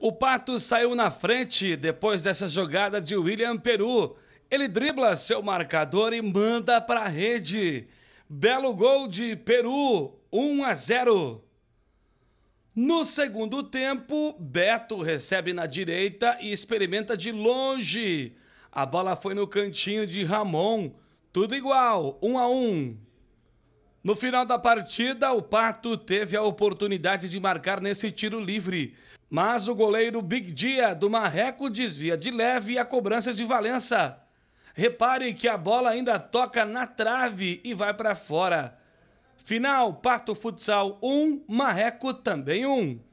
O Pato saiu na frente depois dessa jogada de William Peru. Ele dribla seu marcador e manda para a rede. Belo gol de Peru, 1 a 0. No segundo tempo, Beto recebe na direita e experimenta de longe. A bola foi no cantinho de Ramon. Tudo igual, 1 a 1. No final da partida, o Pato teve a oportunidade de marcar nesse tiro livre, mas o goleiro Big Dia do Marreco desvia de leve a cobrança de Valença. Repare que a bola ainda toca na trave e vai para fora. Final: Pato Futsal 1, um, Marreco também 1. Um.